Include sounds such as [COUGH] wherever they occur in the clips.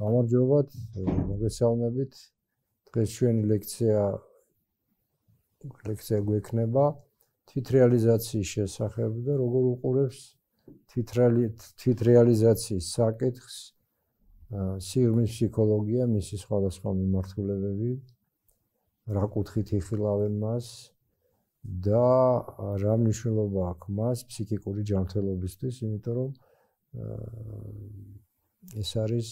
გამარჯობათ, მოგესალმებით. დღეს ჩვენი ლექცია ლექცია გვექნება თვითრეალიზაციის შესახებ და როგორ უყურებს თვითრეალიზაციის საკითხს სიღრმის ფსიქოლოგია, მისი სხვადასხვა მიმართულებები, რა კუთხით იხილავენ მას და რა მნიშვნელობა აქვს მას ფსიქიკური ჯანმრთელობისთვის, იმიტომ რომ ეს არის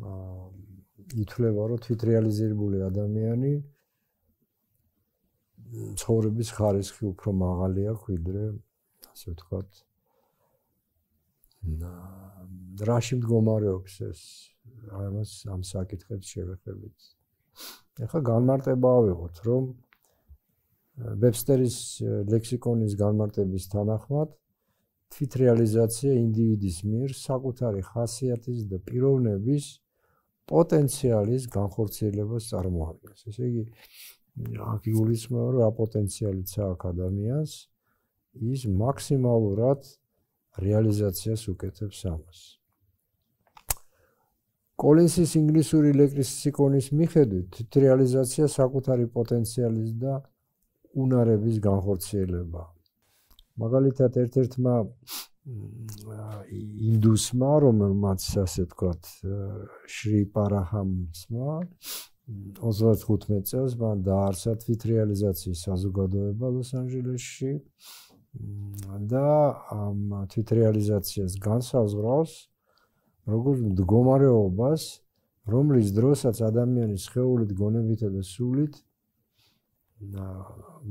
ითვლება რომ თვით რეალიზებული ადამიანი ცხოვრების ხარისხი უფრო მაღალი აქვს ვიდრე ასე ვთქვათ და რაში მდგომარეობს ეს ამას ამ საკითხებს შევეხებით ახლა განმარტება ავიღოთ რომ ვებსტერის ლექსიკონის განმარტების თანახმად თვითრეალიზაცია ინდივიდის მიერ საკუთარი ხასიათის და პიროვნების პოტენციალის განხორციელებას წარმოადგენს. ესე იგი აქ იგულისხმება რა პოტენციალი ჩააქ ადამიანს ის მაქსიმალურად რეალიზაციას უკეთებს ამას. კოლინსის ინგლისური ლექსიკონის მიხედვით რეალიზაცია საკუთარი პოტენციალის და უნარების განხორციელება. მაგალითად ერთ-ერთმა ინდუსმა, რომელმაც ასე ვთქვათ, შრი პარაჰამსმა 35 წელს მან დაარსა თვით რეალიზაციის საზოგადოება ლოს-ანჯელესში და ამ თვით რეალიზაციას განსაზღვრავს როგორც მდგომარეობას, რომლის დროსაც ადამიანის ხეულით, გონებითა და სულით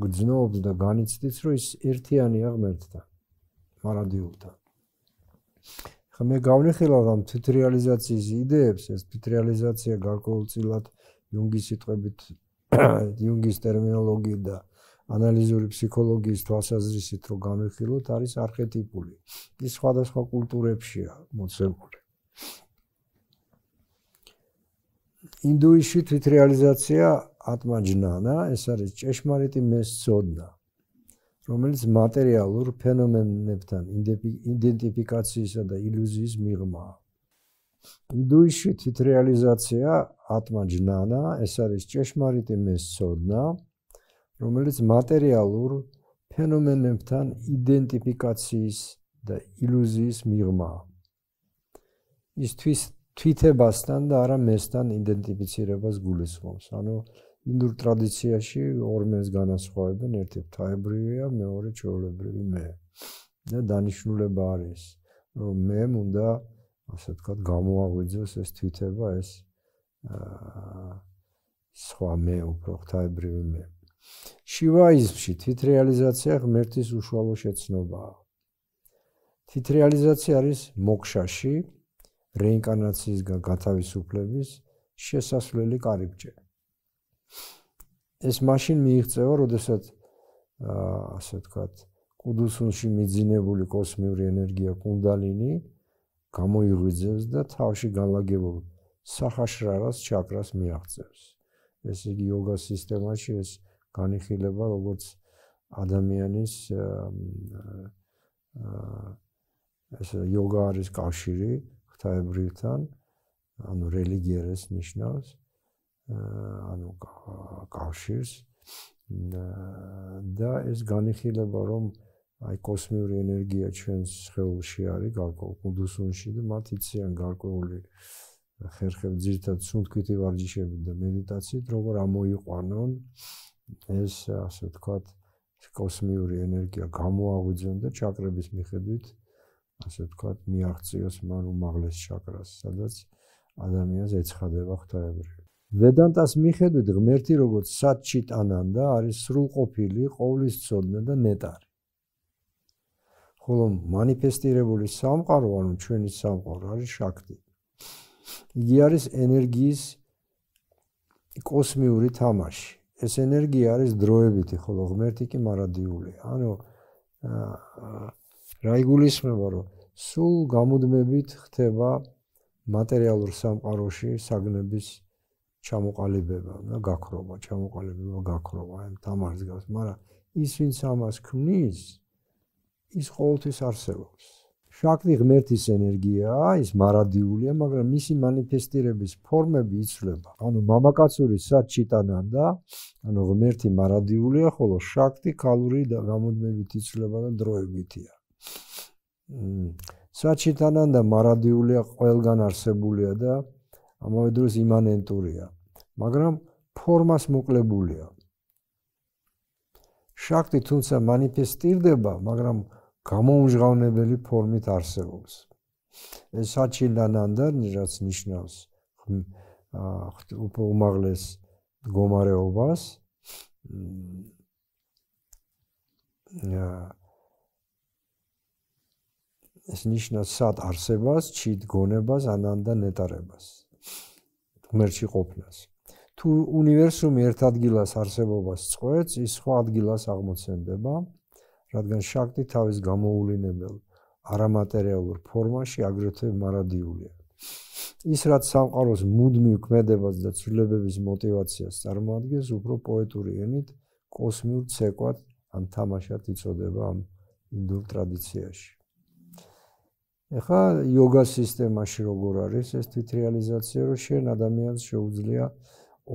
გძნობს და განიცდის, რომ ის ერთიანია ღმერთთან. მარადიულთან. ხა მე გავნიხილავ ამ თეთრეალიზაციის იდეებს, ეს თეთრეალიზაცია გარკვეულწილად იუნგის სიტყვებით [COUGHS] იუნგის ტერმინოლოგიით და ანალიზური ფსიქოლოგიის თვალსაზრისით რო განვიხილოთ, არის არქეტიპული. ის სხვადასხვა კულტურებშია მოცემული. ინდუიში თვითრეალიზაცია ატმაჯნანა, ეს არის ჭეშმარიტი მეს ცოდნა. რომელიც მატერიალურ ფენომენებთან იდენტიფიკაციისა და ილუზიის მიღმაა. იდუში თვით რეალიზაცია ატმაჯნანა, ეს არის ჭეშმარიტი მესწოდნა, რომელიც მატერიალურ ფენომენებთან იდენტიფიკაციის და ილუზიის მიღმაა. ის თვით თვითებასთან და არა მესთან იდენტიფიცირებას გულისხმობს. ანუ ინდურ ტრადიციაში ორმეს განასხვავებენ ერთი ფთაებრივია მეორე ჩვეულებრივი მე და დანიშნულება არის რომ მე მუნდა ასე ვთქვათ გამოაღვიძოს ეს თვითება ეს სხვა მე უფრო ფთაებრივი მე შივაიზმში თვით რეალიზაცია ღმერთის უშუალო შეცნობაა თვით რეალიზაცია არის მოქშაში რეინკარნაციის გათავისუფლების შესასვლელი კარიბჭე. ეს машин მიიღწევა, როდესაც აა ასე ვთქვათ, კუდუსუნში მიძინებული კოსმიური ენერგია კუნდალინი გამოიღვიძებს და თავში განლაგებულ სახაშრარას ჩაკრას მიაღწევს. ეს იგი იოგა სისტემაში ეს განიხილება, როგორც ადამიანის აა ეს იოგა არის კავშირი ღვთაებრივთან, ანუ რელიგიერეს ნიშნავს. აა ანუ კავშირს და ეს განიხილება რომ აი კოსმიური ენერგია ჩვენს შეულში არის გარკვეულში და მათ იციან გარკვეული ხერხებ ძირთან სუნთქვითი ვარჯიშები და მედიტაციით როგორ ამოიყვანონ ეს ასე ვთქვათ კოსმიური ენერგია გამოაღვიძონ და ჩაკრების მიხედვით ასე ვთქვათ მიაღწიოს მან უმაღლეს ჩაკრას სადაც ადამიანს ეცხადება ხთაებრი ვედანტას მიხედვით ღმერთი როგორც სატჩიტანანდა არის სრულყოფილი, ყოვლისწოდნა და ნეტარი. ხოლო манифеסטירებული სამყარო, ანუ ჩვენი სამყარო არის შაქტი. იგი არის ენერგიის კოსმიური თამაში. ეს ენერგია არის დროებითი, ხოლო ღმერთი კი მარადიული. ანუ რა იგულისხმება, რომ სულ გამუდმებით ხდება მატერიალურ სამყაროში საგნების ჩამოყალიბება და გაქრობა, ჩამოყალიბება, გაქრობა, აი თამარს გავს, მაგრამ ის ვინც ამას ქმნის, ის ყოველთვის არსებობს. შაქტი ღმერთის ენერგიაა, ის მარადიულია, მაგრამ მისი манифеסטירების ფორმები იცვლება. ანუ მამაკაცური საჩიტანან და ანუ ღმერთი მარადიულია, ხოლო შაქტი ქალური და გამოდმებით იცვლება და დროებითია. მ საჩიტანან და მარადიულია ყველგან არსებულია და ამავე დროს იმანენტურია, მაგრამ ფორმას მოკლებულია. შაქტი თუნცა манифеסטירდება, მაგრამ გამოუჟღავნებელი ფორმით არსებობს. ეს საჩილანანდა რაც ნიშნავს აა უფრო უმაღლეს მდგომარეობას. ეს ნიშნავს სად არსებას, ჩი დგონებას, ანანდა ნეტარებას. ღმერთში ყოფნას. თუ უნივერსუმი ერთ ადგილას არსებობას წყვეტს, ის სხვა ადგილას აღმოცენდება, რადგან შაქტი თავის გამოუვლინებელ არამატერიალურ ფორმაში აგრეთვე მარადიულია. ის რაც სამყაროს მუდმივ ქმედებას და ცვლილებების мотиваციას წარმოადგენს, უფრო პოეტური ენით კოსმიურ ცეკვად ან თამაშად იწოდება ამ ინდურ ტრადიციაში. ეხა იოგა სისტემაში როგორ არის ეს თითრეალიზაცია, რომ შენ ადამიანს შეუძლია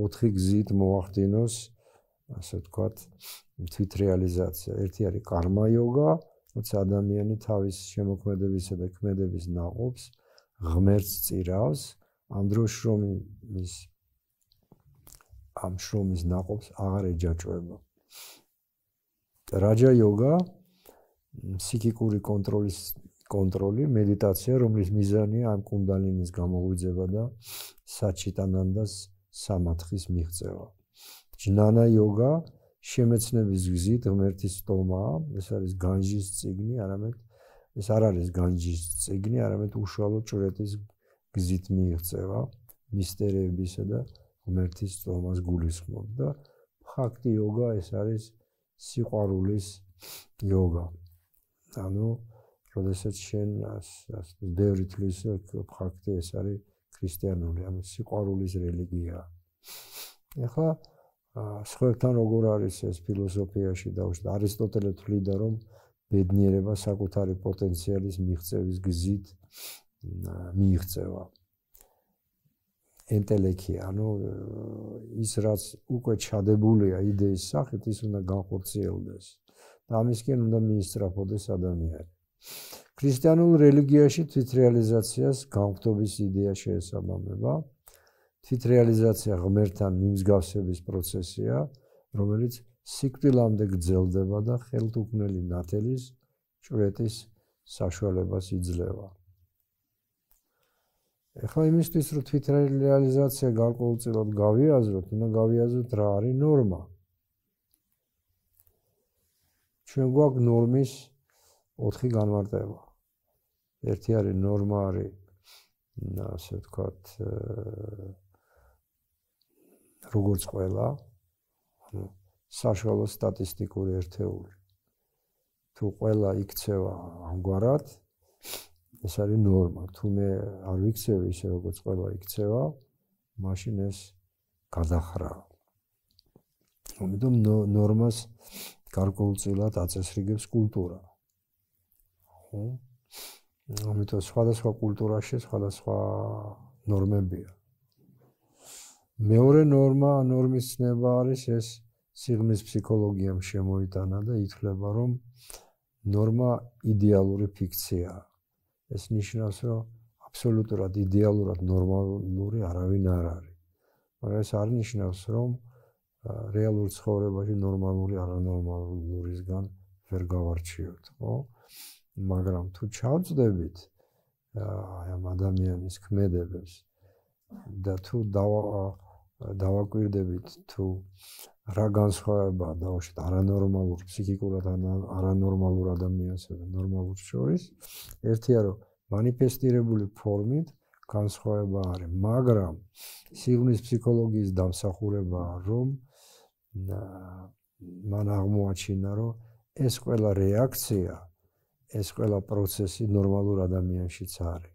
4 გზით მოახდინოს ასე ვთქვათ თითრეალიზაცია. ერთი არის კარმა იოგა, როცა ადამიანი თავის შემოქმედებისა და ქმედების ნაყოფს ღმერთს წირავს, ამ დროს რომის ამ შრომის ნაყოფს აღარ ეჯაჭვება. რაჯა იოგა ფსიქიკური კონტროლის კონტროლი, მედიტაცია, რომლის მიზანია ამ კუნდალინის გამოუძება და საჩიტანანდას სამათხის მიღწევა. ჯნანა იოგა შემეცნების გზით ღმერთის სტომა, ეს არის განჯის ციგნი, არამედ ეს არ არის განჯის ციგნი, არამედ უშუალო ჭრეთის გზით მიიღწევა მისტერიებისა და ღმერთის სტომას გულისხმობ და ფაქტი იოგა ეს არის სიყვარულის იოგა. ანუ როდესაც შენ ბევრი თვლის ფაქტი ეს არის ქრისტიანული ან სიყვარულის რელიგია. ახლა სხვებთან როგორ არის ეს ფილოსოფიაში დაუშვა არისტოტელე თვლიდა რომ ბედნიერება საკუთარი პოტენციალის მიღწევის გზით მიიღწევა. ინტელექტი, ანუ ის რაც უკვე ჩადებულია იდეის სახით, ის უნდა განხორციელდეს და ამისკენ უნდა მიისწრაფოდეს ადამიანი. ქრისტიანულ რელიგიაში თვითრეალიზაციას განვთობის იდეა შეესაბამება. თვითრეალიზაცია ღმერთთან მიმსგავსების პროცესია, რომელიც სიკვდილამდე გრძელდება და ხელთუქმელი ნათელის ჭრეთის საშუალებას იძლევა. ახლა იმისთვის, რომ თვითრეალიზაცია განკუთვნილად გავიაზროთ, უნდა გავიაზროთ რა არის ნორმა. ჩვენ გვაქვს ნორმის ოთხი განმარტება. ერთი არის ნორმა არის ну, ასე ვთქვათ, როგორც ყველა, ну, საშუალო სტატისტიკური ერთეული. თუ ყველა იქცევა ამგვარად, ეს არის ნორმა. თუ მე არ ვიქცევი ისე, როგორც ყველა იქცევა, მაშინ ეს გადახრაა. ამიტომ ნორმას გარკვეულწილად აწესრიგებს კულტურა. ხო? ამიტომ სხვადასხვა კულტურაში სხვადასხვა ნორმებია. მეორე ნორმა, ნორმის ცნება არის ეს სიღრმის ფსიქოლოგიამ შემოიტანა და ითქმება, რომ ნორმა იდეალური ფიქციაა. ეს ნიშნავს, რომ აბსოლუტურად იდეალურად ნორმალური არავინ არ არის. მაგრამ ეს არ ნიშნავს, რომ რეალურ ცხოვრებაში ნორმალური არანორმალურისგან ვერ გავარჩიოთ, ხო? მაგრამ თუ ჩავწდებით აი ამ ადამიანის ქმედებებს და თუ დავაკვირდებით თუ რა განსხვავება დაუშვით არანორმალურ ფსიქიკურად არანორმალურ ადამიანსა და ნორმალურ შორის ერთია რომ манифестиრებული ფორმით განსხვავება არის მაგრამ სიგნის ფსიქოლოგიის დამსახურება რომ მან აღმოაჩინა რომ ეს ყველა რეაქცია ეს ყველა პროცესი ნორმალურ ადამიანშიც არის.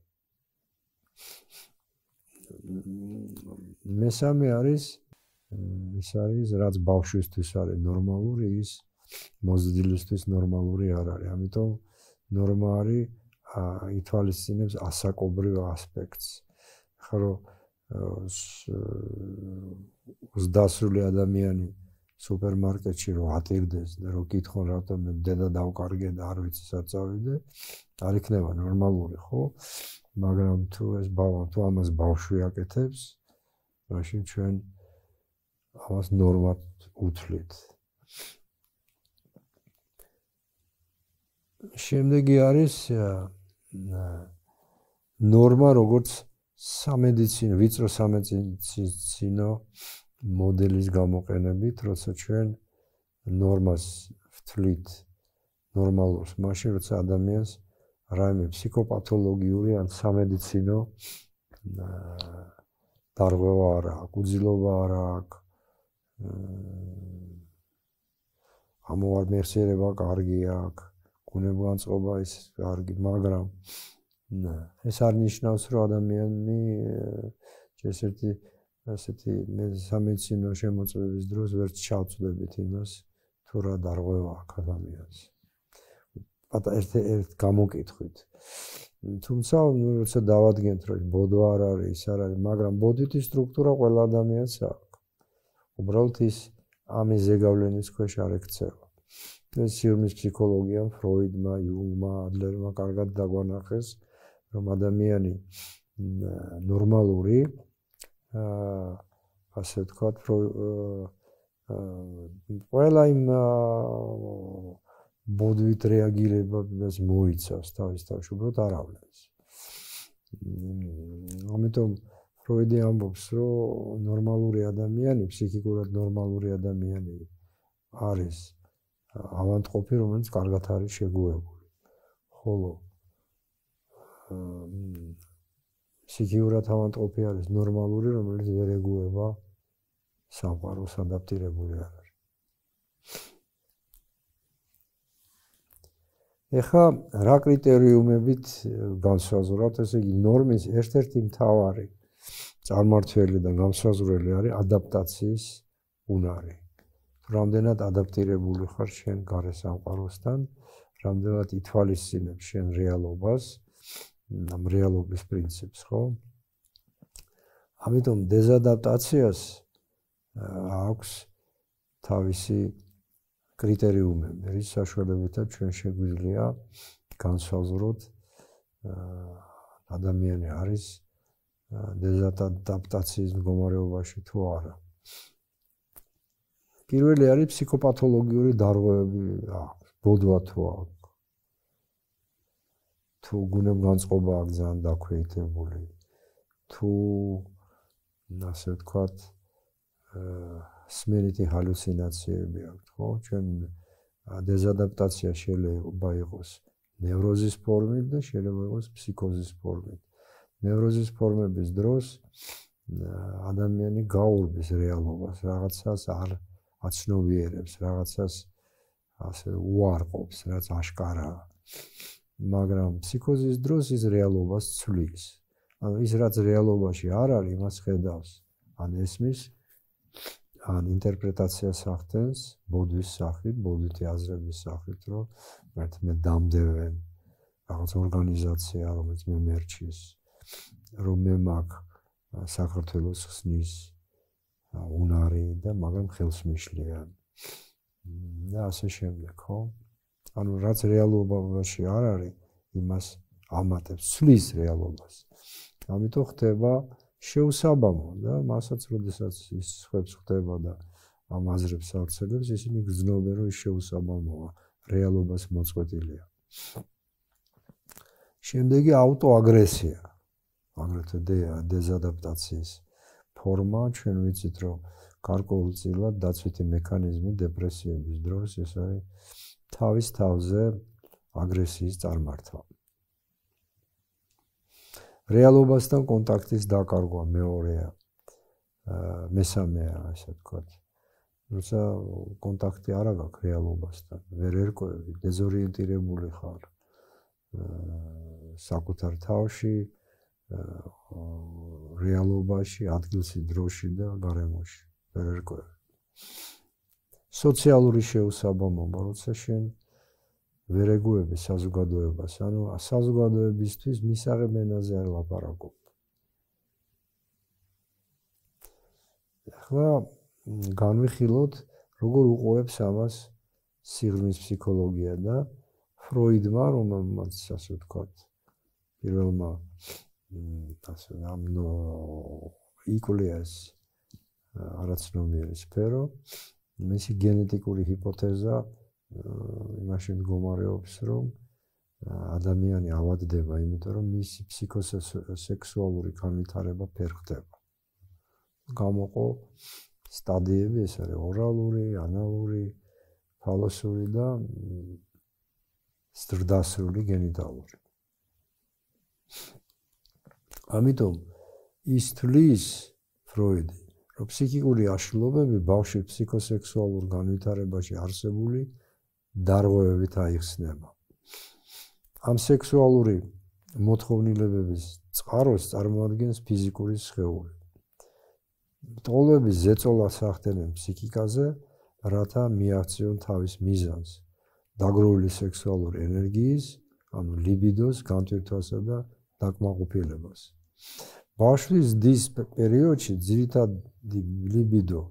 მესამე არის ეს არის რაც ბავშვისთვის არის ნორმალური ის მოზრდილისთვის ნორმალური არ არის. ამიტომ ნორმა არის ა ითვალისწინებს ასაკობრივ ასპექტს. ხო რომ ზდასრული ადამიანი სუპერმარკეტში რომ ატირდეს და რომ გითხონ რატომ დედა დაუკარგე და არ ვიცი საწავიდე, არ იქნება ნორმალური, ხო? მაგრამ თუ ეს ბავშვი თუ ამას ბავშვი აკეთებს, მაშინ ჩვენ ამას ნორმად უთვლით. შემდეგი არის ნორმა როგორც სამედიცინო, ვიწრო სამედიცინო მოდელის გამოყენებით, როცა ჩვენ ნორმას ვთვლით ნორმალურს, მაშინ როცა ადამიანს რაიმე ფსიქოპათოლოგიური ან სამედიცინო დარღვევა არ აქვს, უძილობა არ აქვს. ამოვარ მეცერება კარგი აქვს, გუნებანწყობა ის კარგი, მაგრამ ეს არ ნიშნავს, რომ ადამიანი ჯერ ერთი ასეთი მე სამედიცინო შემოწმების დროს ვერც ჩავწდებით იმას თუ რა დარღვევა ადამიანს. ბატა ერთ ერთ გამოკითხვით. თუმცა როცა დავადგენთ რომ ბოდო არ არის, არ არის, მაგრამ ბოდიტი სტრუქტურა ყველა ადამიანს აქვს. უბრალოდ ის ამის ზეგავლენის ქვეშ არ ექცევა. ეს სიუმის ფსიქოლოგიამ ფროიდმა, იუნგმა, ადლერმა კარგად დაგვანახეს რომ ადამიანი ნორმალური აა ასე ვთქვათ, რომ აა ყველა იმ ბოდვით რეაგირებას მოიცავს თავის თავში, უბრალოდ არავლენს. ამიტომ როედი ამბობს, რომ ნორმალური ადამიანი, ფსიქიკურად ნორმალური ადამიანი არის ავანტყოფი, რომელიც კარგად არის შეგუებული. ხოლო აა სიგიურა თავანტყოფი არის ნორმალური, რომელიც ვერ ეგუება სამყაროს ადაპტირებული არ არის. ეხა რა კრიტერიუმებით განსაზღვრავთ, ესე იგი ნორმის ერთ-ერთი მთავარი წარმართველი და განსაზღვრელი არის ადაპტაციის უნარი. რამდენად ადაპტირებული ხარ შენ გარესამყაროსთან, რამდენად ითვალისწინებ შენ რეალობას, ამ რეალობის პრინციპს, ხო? ამიტომ დეზადაპტაციას აქვს თავისი კრიტერიუმები, რის საშუალებითაც ჩვენ შეგვიძლია განსაზღვროთ ადამიანი არის დეზადაპტაციის მდგომარეობაში თუ არა. პირველი არის ფსიქოპათოლოგიური დარღვევები, აა, ბოდვა თუ აქვს. თუ გუნებგანწყობა აქვს ძალიან დაქვეითებული თუ ასე ვთქვათ აა სმერითი ჰალუცინაციები აქვს ხო ჩვენ დეზადაპტაცია შეიძლება იყოს ნევროზის ფორმით და შეიძლება იყოს ფსიქოზის ფორმით ნევროზის ფორმების დროს ადამიანი გაურბის რეალობას რაღაცას არ აცნობიერებს რაღაცას ასე უარყოფს რაც აშკარაა მაგრამ ფსიქოზის დროს ის რეალობას ცვლის. ანუ ის რაც რეალობაში არ არის, მას ხედავს ან ესმის ან ინტერპრეტაციას ახდენს ბოდვის სახით, ბოდვითი აზრების სახით, რომ მე დამდევენ რაღაც ორგანიზაცია, რომელიც მე მერჩის, რომ მე მაგ საქართველოს ხსნის უნარი და მაგრამ ხელს მიშლიან. და ასე შემდეგ, ხო? ანუ რაც რეალობაში არ არის, იმას ამატებს სulis რეალობას. ამიტომ ხდება შეუსაბამო და მასაც როდესაც ის ხებს ხდება და ამ აზრებს აღწერებს, ისინი გძნობენ, რომ შეუსაბამოა რეალობას მოწყვეტილია. შემდეგი აუტოაგრესია. აგრეთვე დეზადაპტაციის ფორმა, ჩვენ ვიცით, რომ გარკვეულწილად დაცვითი მექანიზმი დეპრესიების დროს ეს არის თავის თავზე აგრესიის წარმართვა. რეალობასთან კონტაქტის დაკარგვა მეორეა. აა მესამეა, ასე ვთქვათ. როცა კონტაქტი არ აქვს რეალობასთან, ვერ ერკვევი, დეზორიენტირებული ხარ. აა საკუთარ თავში რეალობაში, ადგილსი, დროში და გარემოში. სოციალური შეუსაბამობა, როცა შენ ვერ ეგუები საზოგადოებას, ანუ საზოგადოებისთვის მისაღებენაზე არ ლაპარაკობ. ახლა განვიხილოთ, როგორ უყურებს ამას სიღრმის ფსიქოლოგია და ფროიდმა, რომელმაც ასე ვთქვათ, პირველმა მ ასე ნამნო იკვლევს არაცნობიერი სფერო. მისი გენეტიკური ჰიპოთეზა э, იმაში მდგომარეობს, რომ э, ადამიანი ავადდება, იმიტომ რომ მისი ფსიქოსექსუალური განვითარება ფერხდება. გამოყო სტადიები, ეს არის ორალური, ანალური, ფალოსური და სტრდასრული გენიტალური. ამიტომ ის თლის ფროიდი რომ ფსიქიკური აშლილობები ბავშვის ფსიქოსექსუალურ განვითარებაში არსებული დარღვევებით აიხსნება. ამ სექსუალური მოთხოვნილებების წყაროს წარმოადგენს ფიზიკური სხეული. ტოლების ზეწოლა სახდენენ ფსიქიკაზე, რათა მიაღწიონ თავის მიზანს, დაგროვილი სექსუალური ენერგიის, ანუ ლიბიდოს განთავისუფლებას და დაკმაყოფილებას. ბავშვის დის პერიოდში ძირითადი ლიბიდო,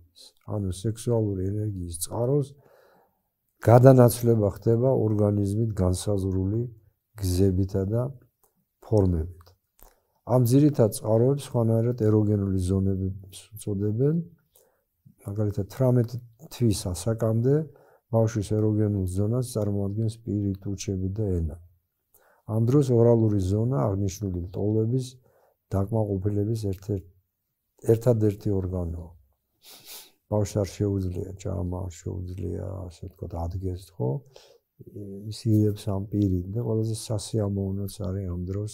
ანუ სექსუალური ენერგიის წყაროს გადანაცვლება ხდება ორგანიზმით განსაზრული გზებითა და ფორმებით. ამ ძირითად წყაროებს ხანდახან ეროგენული ზონებს უწოდებენ. მაგალითად 18 თვის ასაკამდე ბავშვის ეროგენულ ზონას წარმოადგენს პირიტუჩები და ენა. ამ დროს ორალური ზონა აღნიშნული ტოლების დაკმაყოფილების ერთ-ერთი ერთადერთი ორგანოა. ბავშარ შეუძლია ჯამა, შეუძლია ასე ვთქვათ ადგეს ხო? ისიებს ამ პირი და ყველაზე სასიამოვნოც არის ამ დროს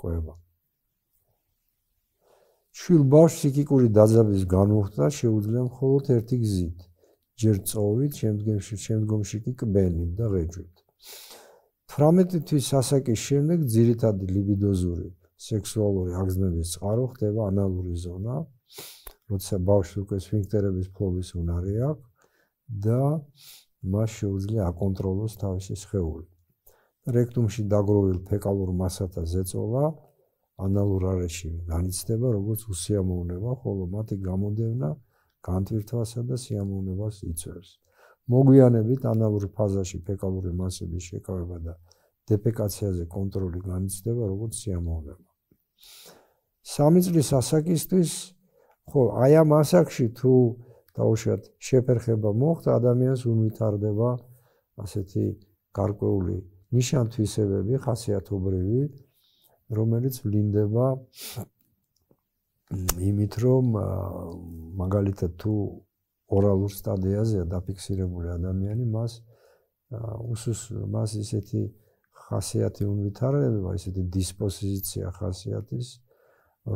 ყובה. შილ ბავშ ფსიქიკური დაძაბვის განმუხტა შეუძლია მხოლოდ ერთი გზით. ჯერ წოვით, შემდგომში შემდგომში კი კბენით და ღეჯვით. 18 თვის ასაკის შემდეგ ძირითადად ლიბიდოზური სექსუალური აღზნების წყარო ხდება ანალური ზონა, როცა ბავშვი უკვე სფინქტერების ფლობის უნარი აქვს და მას შეუძლია აკონტროლოს თავისი სხეული. რექტუმში დაგროვილ ფეკალურ მასათა ზეწოლა ანალურ არეში განიცდება როგორც უსიამოვნება, ხოლო მათი გამოდევნა განტვირთვასა და სიამოვნებას იწვევს. მოგვიანებით ანალურ ფაზაში ფეკალური მასების შეკავება და დეპეკაციაზე კონტროლი განიცდება როგორც სიამოვნება. სამი წლის ასაკისთვის ხო აი ამ ასაკში თუ დაუშვათ შეფერხება მოხდა ადამიანს უნვითარდება ასეთი გარკვეული ნიშანთვისებები ხასიათობრივი რომელიც ვლინდება იმით რომ მაგალითად თუ ორალურ სტადიაზეა დაფიქსირებული ადამიანი მას უსუს მას ისეთი ხასიათი უნვითარდება, ესეთი დისპოზიცია ხასიათის,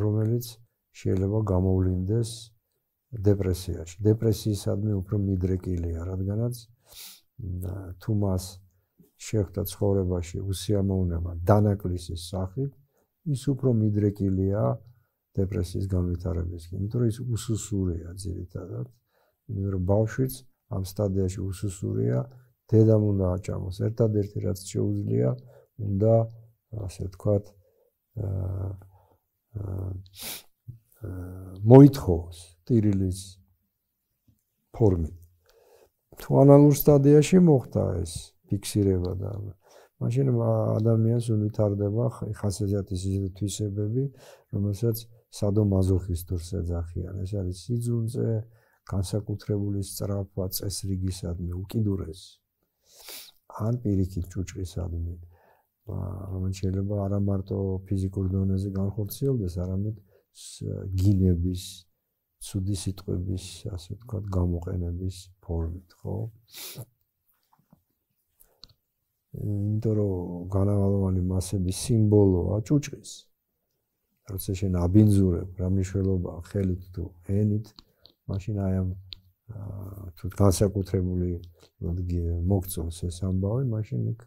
რომელიც შეიძლება გამოვლინდეს დეპრესიაში. დეპრესიისადმი უფრო მიდრეკილია, რადგანაც თუ მას შეხვდა ცხოვრებაში უსიამოვნება დანაკლისის სახით, ის უფრო მიდრეკილია დეპრესიის განვითარებისკენ. იმიტომ რომ ის უსუსურია ძირითადად, იმიტომ რომ ბავშვიც ამ სტადიაში უსუსურია, დედამ უნდა აჭამოს ერთადერთი რაც შეუძლია უნდა ასე ვთქვათ აა მოითხოვოს ტირილის ფორმი თუ ანალურ სტადიაში მოხდა ეს ფიქსირება და მაშინ ადამიანს უნითარდება ხასიათის ისეთი თვისებები რომელსაც სადომაზოხისტურს ეძახიან ეს არის სიძუნზე განსაკუთრებული სწრაფვა წესრიგისადმი უკიდურეს ან პირიქით ჭუჭრისადმი რომელიც შეიძლება არა მარტო ფიზიკურ დონეზე განხორციელდეს არამედ გინების ცუდი სიტყვების ასე ვთქვათ გამოყენების ფორმით ხო იმიტომ რომ განავალოვანი მასების სიმბოლოა ჭუჭრის როცა შენ აბინძურებ რა მნიშვნელობა ხელით თუ ენით მაშინ აი ამ თუ განსაკუთრებული მოგწონს ეს ამბავი, მაშინ იქ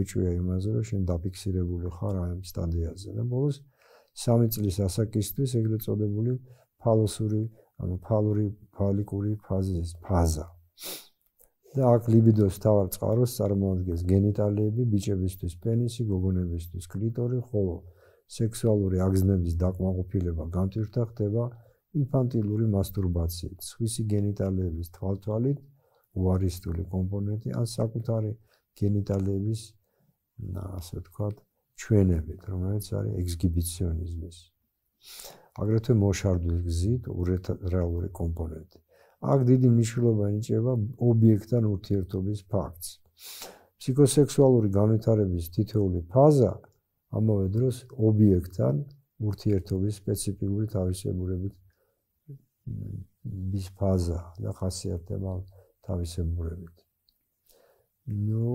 ეჭვია იმაზე, რომ შენ დაფიქსირებული ხარ ამ სტადიაზე. და ბოლოს 3 წლის ასაკისთვის ეგრეთ წოდებული ფალოსური, ანუ ფალური, ფალიკური ფაზის ფაზა. და აქ ლიბიდოს თავარ წყაროს წარმოადგენს გენიტალიები, ბიჭებისთვის პენისი, გოგონებისთვის კლიტორი, ხოლო სექსუალური აღზნების დაკმაყოფილება განთავსდება ინფანტილური мастурбаციით, სხვისი გენიტალიების თვალთვალით, უარისტული კომპონენტი ან საკუთარი გენიტალიების ასე ვთქვათ, ჩვენებით, რომელიც არის ექსგიბიციონიზმის. აგრეთვე მოშარდვის გზით ურეთრალური კომპონენტი. აქ დიდი მნიშვნელობა ენიჭება ობიექტთან ურთიერთობის ფაქტს. ფსიქოსექსუალური განვითარების თითოეული ფაზა ამავე დროს ობიექტთან ურთიერთობის სპეციფიკური თავისებურებით ის ფაზა და ხასიათდება თავისებურებით. ნუ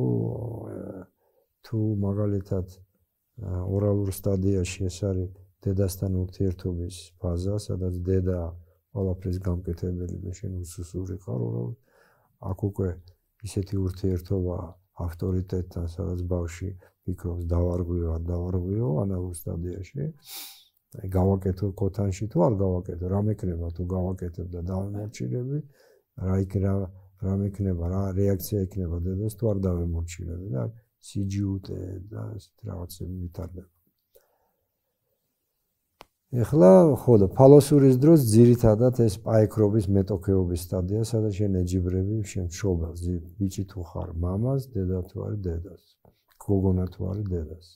თუ მაგალითად ორალურ სტადიაში ეს არის დედასთან ურთიერთობის ფაზა, სადაც დედა ყოველთვის გამკეთებელი და შენ უსუსური ხარ, რომ აქ უკვე ისეთი ურთიერთობა ავტორიტეტთან, სადაც ბავში ფიქრობს დავარგვიო, დავარგვიო ანალურ სტადიაში. აი გავაკეთე ქოთანში თუ არ გავაკეთე, რა მეკნება თუ გავაკეთებ და დავემორჩილები, რა იქნება, რა მეკნება, რა რეაქცია იქნება დედას თუ არ დავემორჩილები და CGUT და ესეთ რაღაცები ვითარდება. ეხლა ხო და ფალოსურის დროს ძირითადად ეს პაიქრობის მეტოქეობის სტადია, სადაც შენეჯიბრები შემშობელს, ბიჭი თუ ხარ მამას, დედა თუ არ დედას, გოგონა თუ არ დედას.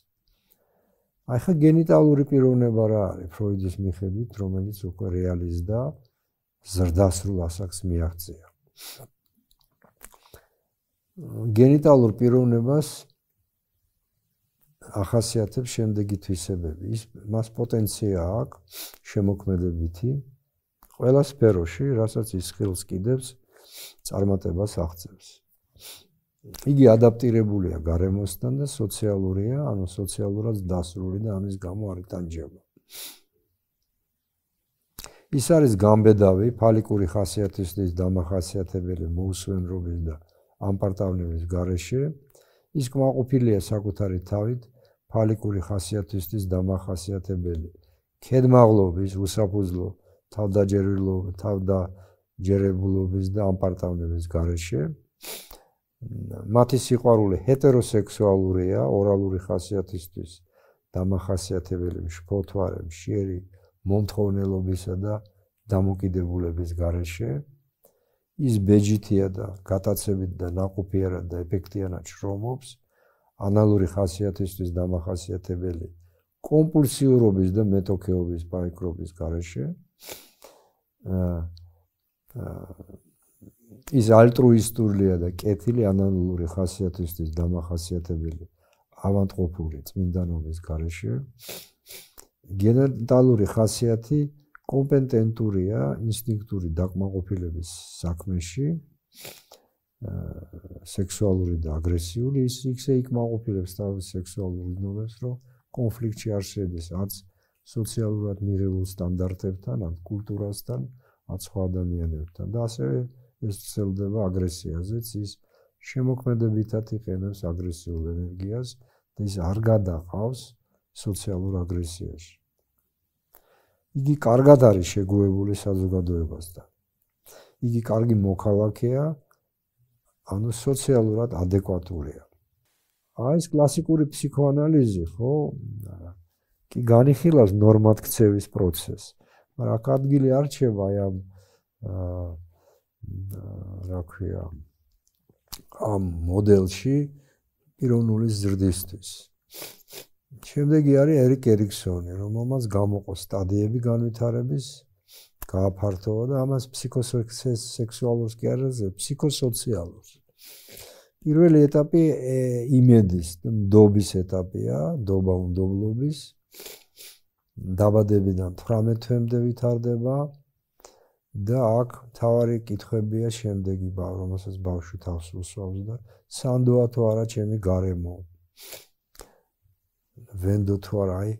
აი ხა გენიტალური პიროვნება რა არის ფროიდის მიხედვით, რომელიც უკვე რეალიზდა ზრდასრულ ასაკს მიაღწია. გენიტალურ პიროვნებას ახასიათებს შემდეგი თვისებები. ის მას პოტენცია აქვს შემოქმედებითი ყველა სფეროში, რასაც ის ხელს კიდებს, წარმატებას აღწევს. იგი ადაპტირებულია გარემოსთან და სოციალურია, ანუ სოციალურად დასრული და ამის გამო არ იტანჯება. ის არის გამბედავი, ფალიკური ხასიათის დამახასიათებელი მოუსვენრობის და ამპარტავნების გარეშე. ის კმაყოფილია საკუთარი თავით, ფალიკური ხასიათის დამახასიათებელი ქედმაღლობის, უსაფუძლო თავდაჯერულობის, თავდაჯერებულობის და ამპარტავნების გარეშე. მათი სიყვარული ჰეტეროსექსუალურია ორალური ხასიათისთვის დამახასიათებელი შფოთვარემ შეერი მომთხოვნელობისა და დამოკიდებულების გარეშე ის ბეჯითია და გატაცებით და ناقუფიერად და ეფექტიანად შრომობს ანალური ხასიათისთვის დამახასიათებელი კომპულსიურობის და მეტოქეობის პაიკრობის გარეშე აა ის ალტრუისტულია და კეთილი ანალოგური ხასიათისთვის დამახასიათებელი ავანტყოფური წმინდანობის გარეშე გენერალური ხასიათი კომპეტენტურია ინსტინქტური დაკმაყოფილების საქმეში სექსუალური და აგრესიული ის ისე იკმაყოფილებს თავის სექსუალურ ნორმებს რომ კონფლიქტში არ შედის არც სოციალურად მიღებულ სტანდარტებთან, არც კულტურასთან, არც სხვა ადამიანებთან და ასევე ეს წელდება აგრესიაზეც ის შემოქმედებითად იყენებს აგრესიულ ენერგიას და ის არ გადაყავს სოციალურ აგრესიაში იგი კარგად არის შეგუებული საზოგადოებასთან იგი კარგი მოქალაქეა ანუ სოციალურად ადეკვატურია აი ეს კლასიკური ფსიქოანალიზი ხო კი განიხილავს ნორმად ქცევის პროცესს მაგრამ აქ ადგილი არ ჩება აი ამ აა რა ქვია ამ მოდელში პიროვნული ზრდისთვის. შემდეგი არის ერიკ ერიქსონი, რომელმაც გამოყო სტადიები განვითარების, გააფართოვა და ამას ფსიქოსექსეს სექსუალურს კი არაზე, ფსიქოსოციალურს. პირველი ეტაპი იმედის, ნდობის ეტაპია, ნდობა უნდობლობის დაბადებიდან 18-მდე ვითარდება. და აქ თავარი კითხებია შემდეგი ბავშვ, რომელსაც ბავშვი თავს უსვავს და სანდოა თუ არა ჩემი გარემო. ვენდო თუ არა აი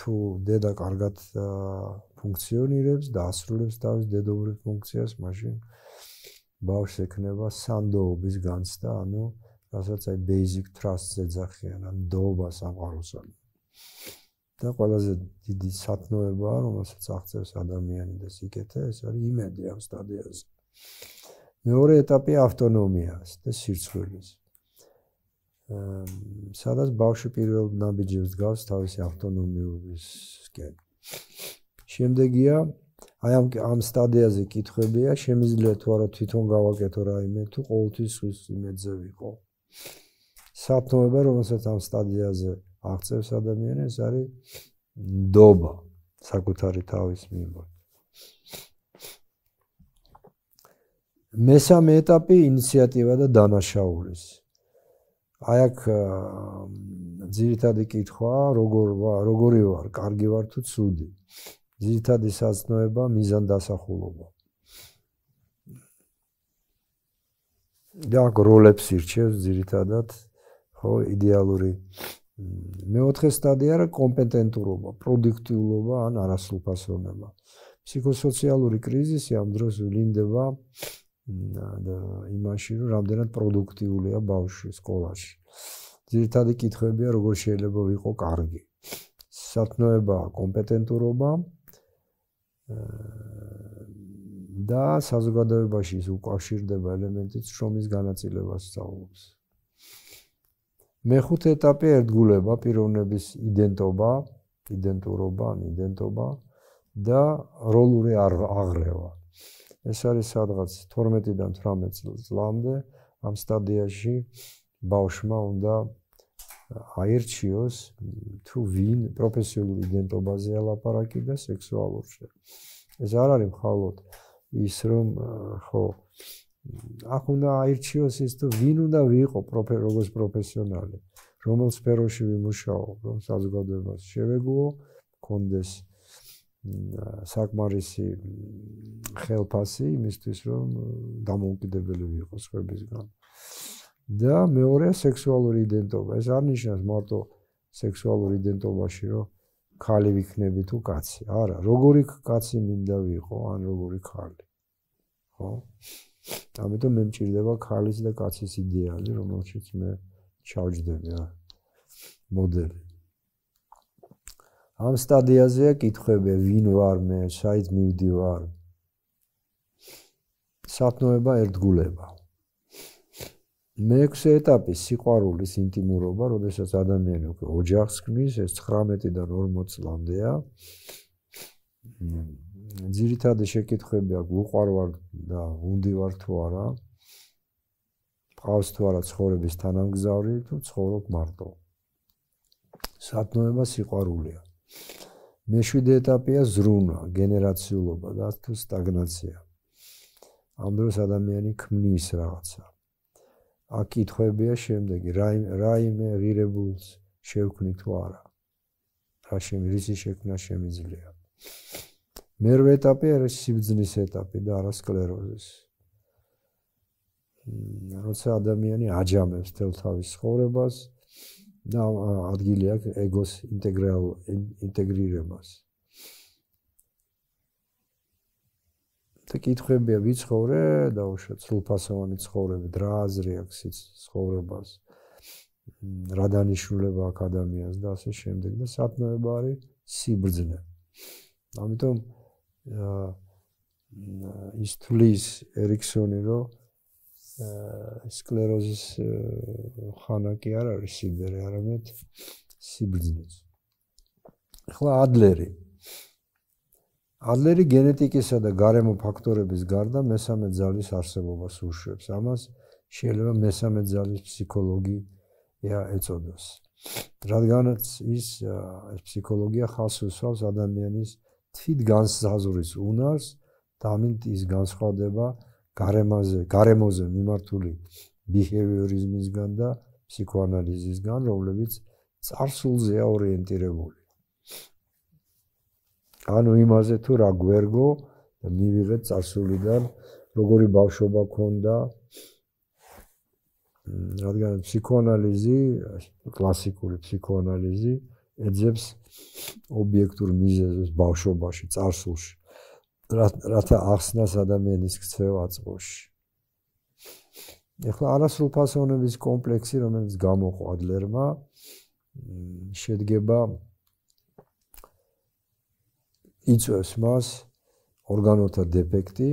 თუ დედა კარგად ფუნქციონირებს და ასრულებს თავის დედობრივ ფუნქციას, მაშინ ბავშვი ექნება სანდოობის განცდა, ანუ რასაც აი basic trust-ს ეძახიან, ან დობა სამყაროსთან. და ყველაზე დიდი სათნოებაა, რომელსაც აღწევს ადამიანი და სიკეთე, ეს არის იმედი ამ სტადიაზე. მეორე ეტაპი ავტონომიას და სირცხვილის. აм, სადაც ბავშვი პირველ ნაბიჯებს გავს თავისი ავტონომიობისკენ. შემდეგია, აი ამ ამ სტადიაზე კითხებია, შემიძლია თუ არა თვითონ გავაკეთო რაიმე, თუ ყოველთვის ის იმედზე ვიყო. სათნოება, რომელსაც ამ სტადიაზე აღწევს ადამიანს არის ნდობა საკუთარი თავის მიმართ. მესამე ეტაპი ინიციატივა და დანაშაულის. აი აქ ძირითადი კითხვა, როგორ ვარ, როგორი ვარ, კარგი ვარ თუ ცუდი? ძირითადი საზნოება, მიზანდასახულობა. და როლებს ირჩევს ძირითადად, ხო, იდეალური მეოთხე სტადია რა კომპეტენტურობა, პროდუქტიულობა ან არასრულფასოვნება. ფსიქოსოციალური კრიზისი ამ დროს ვლინდება და იმაში, რომ რამდენად პროდუქტიულია ბავშვი სკოლაში. ძირითადი კითხვებია, როგორ შეიძლება ვიყო კარგი. სათნოება, კომპეტენტურობა და საზოგადოებაში ის უკავშირდება ელემენტით, რომ ის განაწილებას სწავლობს. მეხუთე ეტაპი ერთგულება, პიროვნების იდენტობა, იდენტურობა, იდენტობა და როლური აღრევა. ეს არის სადღაც 12-დან 18 წლამდე ამ სტადიაში ბავშვმა უნდა აირჩიოს თუ ვინ პროფესიულ იდენტობაზე ალაპარაკი და სექსუალურში. ეს არ არის მხოლოდ ის რომ ხო ახ უნდა აირჩიოს ის თუ ვინ უნდა ვიყო პროფე როგორც პროფესიონალი რომელ სფეროში ვიმუშაო რომ საზოგადოებას შევეგუო კონდეს საკმარისი ხელფასი იმისთვის რომ დამოუკიდებელი ვიყოს ხებისგან და მეორე სექსუალური იდენტობა ეს არნიშნავს მარტო სექსუალური იდენტობაში რომ ხალი ვიქნები თუ კაცი არა როგორი კაცი მინდა ვიყო ან როგორი ხალი ხო ამიტომ მე მჭირდება ქალის და კაცის იდეალი, რომელშიც მე ჩავჯდები რა. მოდელი. ამ სტადიაზეა კითხვები, ვინ ვარ მე, საით მივდივარ. სათნოება ერთგულება. მეექვსე ეტაპი სიყვარულის ინტიმურობა, როდესაც ადამიანი უკვე ოჯახს ქმნის, ეს 19 და 40 წლამდეა. ძირითადად შეკითხვები აქვს უყარვარ და უნდი ვარ თუ არა ყავს თუ არა ცხოვრების თანამგზავრი თუ ცხოვრობ მარტო სათნოება სიყვარულია მეშვიდე ეტაპია ზრუნვა გენერაციულობა და თუ სტაგნაცია ამ დროს ადამიანი ქმნის რაღაცა აქ ეკითხებია შემდეგი რაიმე ღირებულს შევქმნი თუ არა რა შემი რისი შექმნა შემიძლია მერვე ეტაპი არის სიბძნის ეტაპი და არასკლეროზის. როცა ადამიანი აჯამებს თავის ცხოვრებას და ადგილი აქვს ეგოს ინტეგრალ ინტეგრირებას. და კითხებია ვიცხოვრე და უშო ცრუფასოვანი ცხოვრება და რა აზრი აქვს ის ცხოვრებას. რა დანიშნულება აქვს ადამიანს და ასე შემდეგ და სათნოება არის სიბძნე. ამიტომ ისთვლის ერიქსონი რომ სკლეროზის ხანა კი არ არის სიბერე არამედ სიბრძნეც ხო ადლერი ადლერი გენეტიკისა და გარემო ფაქტორების გარდა მესამე ძალის არსებობას უშვებს ამას შეიძლება მესამე ძალის ფსიქოლოგია ეწოდოს რადგანაც ის ეს ფსიქოლოგია ხალხს უსვავს ადამიანის თვითგან საზურის უნარს დამინტის განსხვავდება გარემოზე გარემოზე მიმართული ბიჰევიორიზმისგან და ფსიქოანალიზისგან რომლებიც царсулზე ორიენტირებული. ანუ იმაზე თუ რა გვერგო და მივიღე царсулიდან როგორი ბავშობა ქონდა. რადგან ფსიქოანალიზი, კლასიკური ფსიქოანალიზი ეძებს ობიექტურ მიზეზს ბავშვობაში, царსულში. რათა ახსნას ადამიანის ქცევა წყოში. ეხლა არასრულფასოვნების კომპლექსი, რომელიც გამოყო ადლერმა, შედგება იწვევს მას ორგანოთა დეფექტი,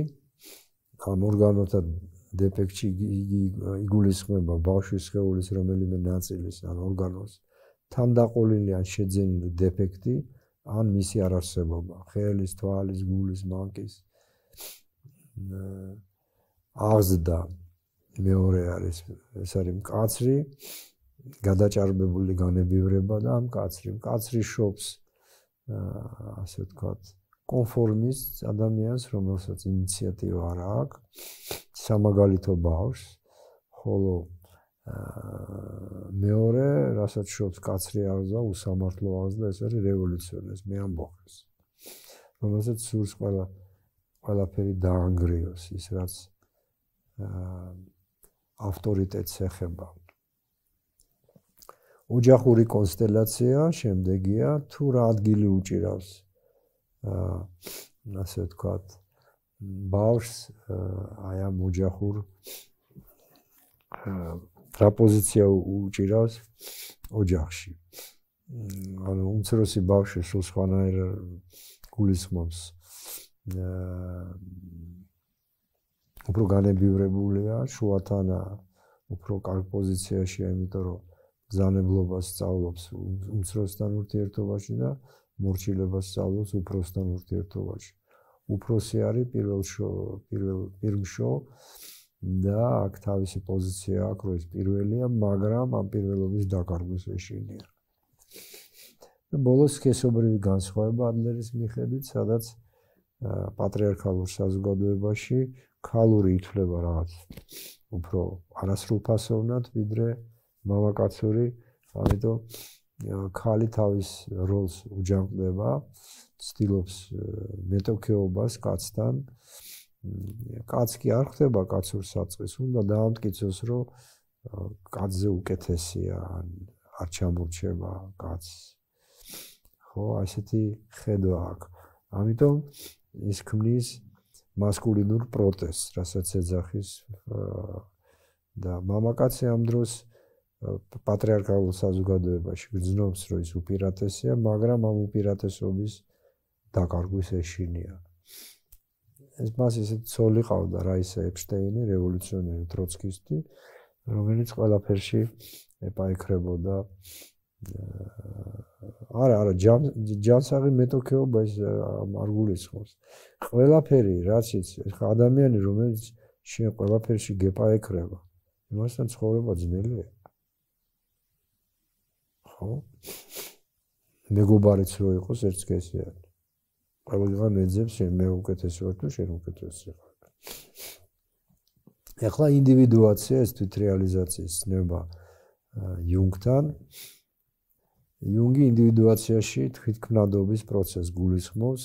ან ორგანოთა დეფექტი იგულისხმება ბავშვის შეულის რომელიმე ნაწილის, ან ორგანოს თანდაყოლილი ან შეძენილი დეფექტი ან მისი არარსებობა ხელის თვალის გულის მანკის აღზდა მეორე არის ეს არის მკაცრი გადაჭარბებული განებივრება და ამ კაცრი კაცრი შობს ასე ვთქვათ კონფორმისტ ადამიანს რომელსაც ინიციატივა არ აქვს სამაგალითო ბავშვს ხოლო მეორე, რასაც შოთ კაცრი არზა უსამართლო არზა და ეს არის რევოლუციონერს მე ამბობს. რომელსაც სურს ყველა ყველაფერი დაანგრიოს ის რაც ავტორიტეტს ეხება. ოჯახური კონსტელაცია შემდეგია თუ რა ადგილი უჭირავს აა ასე ვთქვათ ბავშვს აი ამ ოჯახურ აა რა პოზიცია უჭირავს ოჯახში. ანუ უმცროსი ბავშვი სულ სხვანაირ გულისხმობს. აა უფრო განებივრებულია, შუათანა უფრო კარგ პოზიციაშია, იმიტომ რომ ზანებლობას სწავლობს უმცროსთან ურთიერთობაში და მორჩილებას სწავლობს უფროსთან ურთიერთობაში. უფროსი არის პირველ შო პირველ პირმშო და აქ თავისი პოზიცია აქვს, რომ ის პირველია, მაგრამ ამ პირველობის დაკარგვის ეშინია. და ბოლოს კესობრივი განსხვავება ადლერის მიხედვით, სადაც პატრიარქალურ საზოგადოებაში ქალური ითვლება რაღაც უფრო არასრულფასოვნად, ვიდრე მამაკაცური, ამიტომ ქალი თავის როლს უჯამდება, ცდილობს მეტოქეობას კაცთან, კაც კი არ ხდება კაცურ საწყის, უნდა დაამტკიცოს, რომ კაცზე უკეთესია, არ ჩამორჩება კაც. ხო, ასეთი ხედვა აქვს. ამიტომ ის ქმნის მასკულინურ პროტესტს, რასაც ეძახის და მამაკაცი ამ დროს პატრიარქალურ საზოგადოებაში გრძნობს, რომ ის უპირატესია, მაგრამ ამ უპირატესობის დაკარგვის ეშინია. ეს მას ესე ცოლი ყავდა რა ისე ეპშტეინი რევოლუციონერი ტროცკისტი რომელიც ყველაფერში ეპაიქრებოდა არა არა ჯან ჯანსაღი მეტოქეობა ეს არ გულისხმობს ყველაფერი რაც ის ადამიანი რომელიც შენ ყველაფერში გეპაიქრება იმასთან ცხოვრება ძნელია ხო მეგობარიც რო იყოს ერთ წესიანი ყველგან ეძებს შენ მე უკეთესი ვარ თუ შენ უკეთესი ხარ ეხლა ინდივიდუაცია ეს თვითრეალიზაციის ნება იუნგთან იუნგი ინდივიდუაციაში თვითკნადობის პროცესს გულისხმობს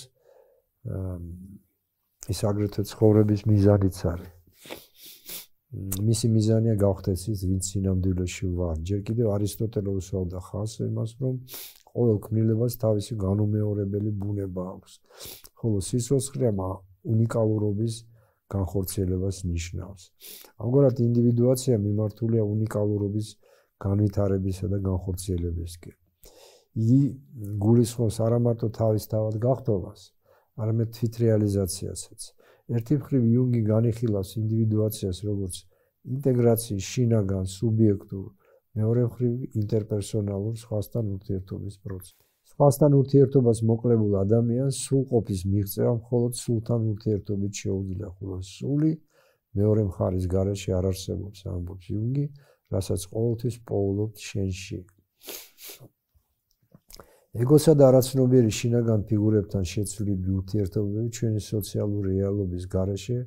ეს აგრეთვე ცხოვრების მიზანიც არის მისი მიზანია გავხდეს ის, ვინც ინამდვილეში ვარ. ჯერ კიდევ არისტოტელე უსვამდა ხალხს იმას, რომ ყოველ კმილებას თავისი განუმეორებელი ბუნება აქვს. ხოლო სიცოცხლემა უნიკალურობის განხორციელებას ნიშნავს. ამგვარად ინდივიდუაცია მიმართულია უნიკალურობის განვითარებისა და განხორციელებისკენ. იგი გულისხმობს არა მარტო თავის თავად გახდომას, არამედ თვითრეალიზაციასაც. ერთი მხრივ იუნგი განიხილავს ინდივიდუაციას როგორც ინტეგრაციის შინაგან სუბიექტურ მეორე მხრივ ინტერპერსონალურ სხვასთან ურთიერთობის პროცესი. სხვასთან ურთიერთობას მოკლებულ ადამიანს სულ ყოფის მიღწევა მხოლოდ სულთან ურთიერთობით შეუძლია ხოლმე სული მეორე მხარის გარეშე არ არსებობს ამბობს იუნგი, რასაც ყოველთვის პოულობთ შენში. ეგოსა და არაცნობიერი შინაგან ფიგურებთან შეცვლილი ურთიერთობები ჩვენი სოციალური რეალობის გარეშე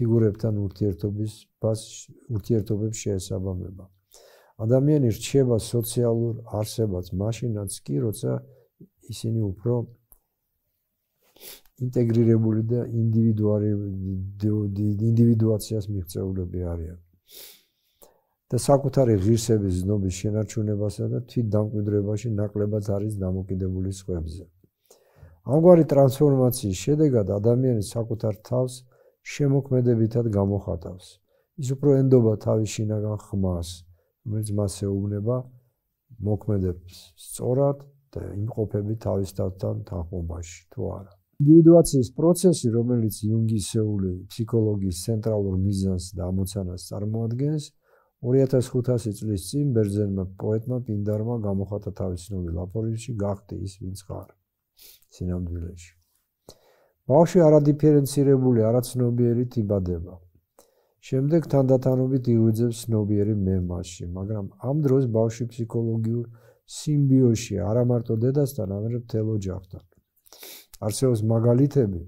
ფიგურებთან ურთიერთობის ურთიერთობებს შეესაბამება. ადამიანი რჩება სოციალურ არსებას მაშინაც კი როცა ისინი უფრო ინტეგრირებული და ინდივიდუალური ინდივიდუაციას მიღწეულები არიან. და საკუთარი ღირსების ზნობის შენარჩუნებასა და თვით დამკვიდრებაში ნაკლებად არის დამოკიდებული სხვებზე. ამგვარი ტრანსფორმაციის შედეგად ადამიანი საკუთარ თავს შემოქმედებითად გამოხატავს. ის უფრო ენდობა თავის შინაგან ხმას, რომელიც მას ეუბნება მოქმედებს სწორად და იმყოფები თავის თავთან თანხმობაში თუ არა ინდივიდუაციის პროცესი რომელიც იუნგისეული ფსიქოლოგიის ცენტრალურ მიზანს და ამოცანას წარმოადგენს 2500 წლის წინ ბერძენმა პოეტმა პინდარმა გამოხატა თავის ნოველ აპორიში გახდი ის ვინც ხარ სინამდვილეში ბავშვი არადიფერენცირებული არაცნობიერი თიბადება შემდეგ თანდათანობით იუძებს ცნობიერი მემაში, მაგრამ ამ დროს ბავშვი ფსიქოლოგიურ სიმბიოზში არა მარტო დედასთან, ამერებ თელ ოჯახთან. არსებობს მაგალითები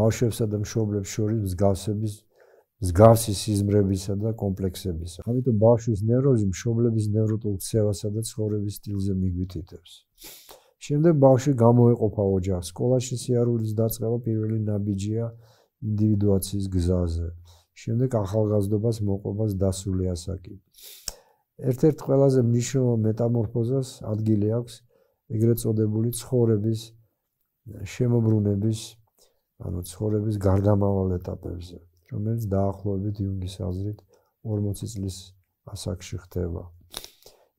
ბავშვებსა და მშობლებს შორის მსგავსების მსგავსი სიზმრებისა და კომპლექსებისა. ამიტომ ბავშვის ნეიროლოგი მშობლების ნეიროტულ ქცევასა და ცხოვრების სტილზე მიგვითითებს. შემდეგ ბავშვი გამოეყოფა ოჯახს, სკოლაში სიარულის დაწყება პირველი ნაბიჯია ინდივიდუაციის გზაზე. შემდეგ ახალგაზრდობას მოყვებას დასული ასაკი. ერთ-ერთ ყველაზე მნიშვნელოვან მეტამორფოზას ადგილი აქვს ეგრეთ წოდებული ცხოვრების შემოbrunების ანუ ცხოვრების გარდამავალ ეტაპებზე, რომელიც დაახლოებით იუნგის აზრით 40 წლის ასაკში ხდება.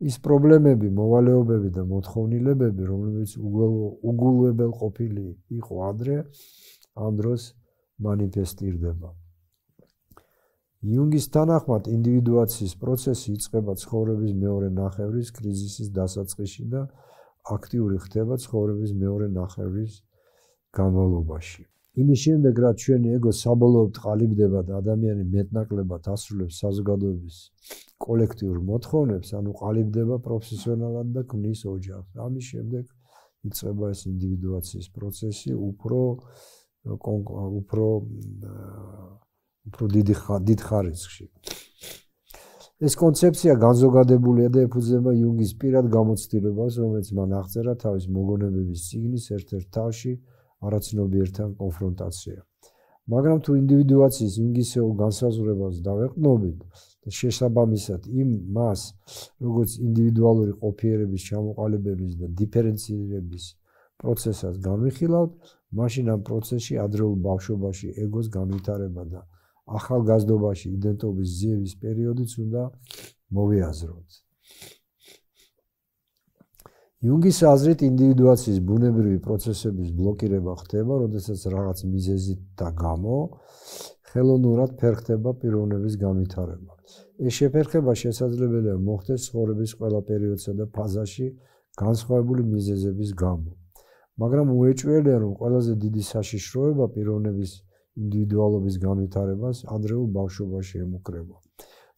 ის პრობლემები, მოვალეობები და მოთხოვნილებები, რომლებიც უგულებელ ყოფილი იყო ადრე, ამ დროს манифестирდება. იუნგის თანახმად, ინდივიდუაციის პროცესი იწყება ცხოვრების მეორე ნახევრის კრიზისის დასაწყისში და აქტიური ხდება ცხოვრების მეორე ნახევრის განმავლობაში. იმის შემდეგ, რაც ჩვენი ეგო საბოლოოდ ყალიბდება და ადამიანი მეტნაკლებად ასრულებს საზოგადოების კოლექტიურ მოთხოვნებს, ანუ ყალიბდება პროფესიონალად და გვნის ოჯახს. ამის შემდეგ იწყება ეს ინდივიდუაციის პროცესი, უფრო უფრო უფრო დიდი დიდ ხარისხში. ეს კონცეფცია განზოგადებულია და ეფუძნება იუნგის პირად გამოცდილებას, რომელიც მან აღწერა თავის მოგონებების ციგნის ერთ-ერთ თავში არაცნობიერთან კონფრონტაცია. მაგრამ თუ ინდივიდუაციის იუნგისეო განსაზღვრებას დავეყნობთ და შესაბამისად იმ მას, როგორც ინდივიდუალური ყოფიერების ჩამოყალიბების და დიფერენცირების პროცესას განვიხილავთ, მაშინ ამ პროცესში ადრეულ ბავშვობაში ეგოს განვითარება და ახალგაზრდობაში იდენტობის ძიების პერიოდიც უნდა მოვიაზროთ. იუნგის აზრით, ინდივიდუაციის ბუნებრივი პროცესების ბლოკირება ხდება, როდესაც რაღაც მიზეზით და გამო ხელოვნურად ფერხდება პიროვნების განვითარება. ეს შეფერხება შესაძლებელია მოხდეს ცხოვრების ყველა პერიოდსა და ფაზაში განსხვავებული მიზეზების გამო. მაგრამ უეჭველია, რომ ყველაზე დიდი საშიშროება პიროვნების ინდივიდუალობის განვითარებას ადრეულ ბავშვობაში ემუქრება.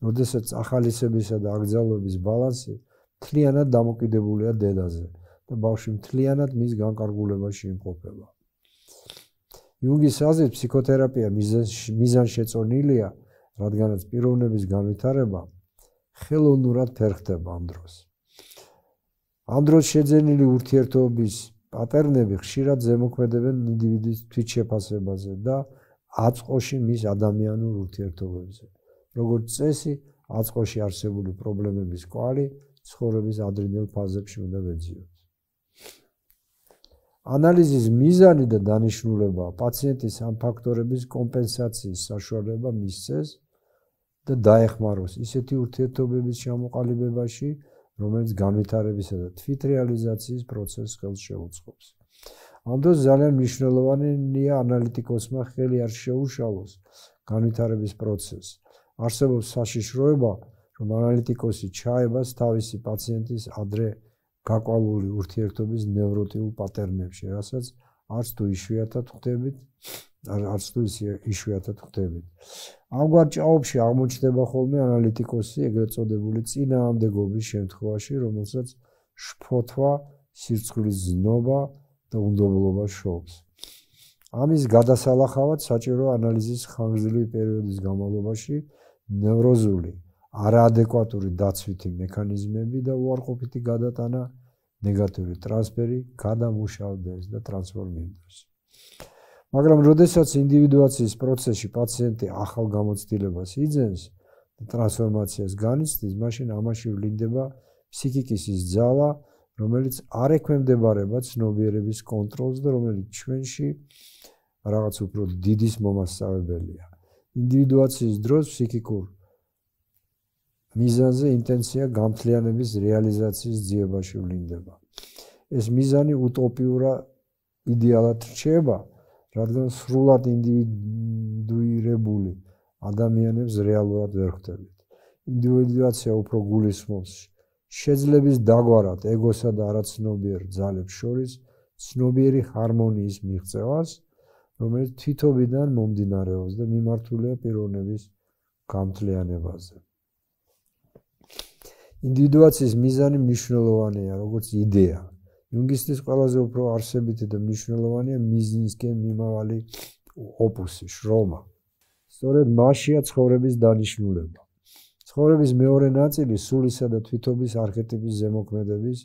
როდესაც ახალისებისა და აგზალობის ბალანსი მთლიანად დამოკიდებულია დედაზე და ბავშვი მთლიანად მის განკარგულებაში იმყოფება. იუნგის აზრით, ფსიქოთერაპია მიზანშეწონილია, რადგანაც პიროვნების განვითარება ხელოვნურად ფერხდება ამ დროს. ამ დროს შეძენილი ურთიერთობის პატერნები ხშირად ზემოქმედებენ ინდივიდის თვითშეფასებაზე და აწყოში მის ადამიანურ ურთიერთობებზე. როგორც წესი, აწყოში არსებული პრობლემების კვალი ცხოვრების ადრინდელ ფაზებში უნდა ვეძიოთ. ანალიზის მიზანი და დანიშნულება პაციენტის ამ ფაქტორების კომპენსაციის საშუალება მისცეს და დაეხმაროს ისეთი ურთიერთობების შემოყალიბებაში, რომელიც განვითარებისა და თვითრეალიზაციის პროცესს ხელს შეუწყობს. ამდენ ძალიან მნიშვნელოვანია ანალიტიკოსმა ხელი არ შეუშალოს განვითარების პროცესს. არსებობს საშიშროება, რომ ანალიტიკოსი ჩაებას თავისი პაციენტის ადრე გაყვალული ურთიერთობის ნევროტიულ პატერნებში, რასაც არც თუ იშვიათად ხდებით, არც თუ იშვიათად ხდებით. ამგვარ ჭაობში აღმოჩნდება ხოლმე ანალიტიკოსი, ეგრეთ წოდებული წინაამდეგობის შემთხვევაში, რომელსაც შფოთვა, სირცხვილის ზნობა, და უნდობლობა შობს. ამის გადასალახავად საჭირო ანალიზის ხანგრძლივი პერიოდის განმავლობაში ნევროზული არაადეკვატური დაცვითი მექანიზმები და უარყოფითი გადატანა ნეგატიური ტრანსფერი გადამუშავდეს და ტრანსფორმირდეს. მაგრამ როდესაც ინდივიდუაციის პროცესში პაციენტი ახალ გამოცდილებას იძენს და ტრანსფორმაციას განიცდის, მაშინ ამაში ვლინდება ფსიქიკის ძალა და რომელიც არ ექვემდებარება ცნობიერების კონტროლს და რომელიც ჩვენში რაღაც უფრო დიდის მომასწავებელია. ინდივიდუაციის დროს ფსიქიკურ მიზანზე ინტენცია გამთლიანების რეალიზაციის ძიებაში ვლინდება. ეს მიზანი უტოპიურა იდეალად რჩება, რადგან სრულად ინდივიდუირებული ადამიანებს რეალურად ვერ ხვდებით. ინდივიდუაცია უფრო გულისხმობს შეძლების დაგვარად ეგოსა და არაცნობიერ ძალებს შორის ცნობიერი ჰარმონიის მიღწევას, რომელიც თითობიდან მომდინარეობს და მიმართულია პიროვნების გამთლიანებაზე. ინდივიდუაციის მიზანი მნიშვნელოვანია, როგორც იდეა. იუნგისტის ყველაზე უფრო არსებითი და მნიშვნელოვანია მიზნისკენ მიმავალი ოპუსი, შრომა. სწორედ მასშია ცხოვრების დანიშნულება. ცხოვრების მეორე ნაწილი სულისა და თვითობის არქეტიპის ზემოქმედების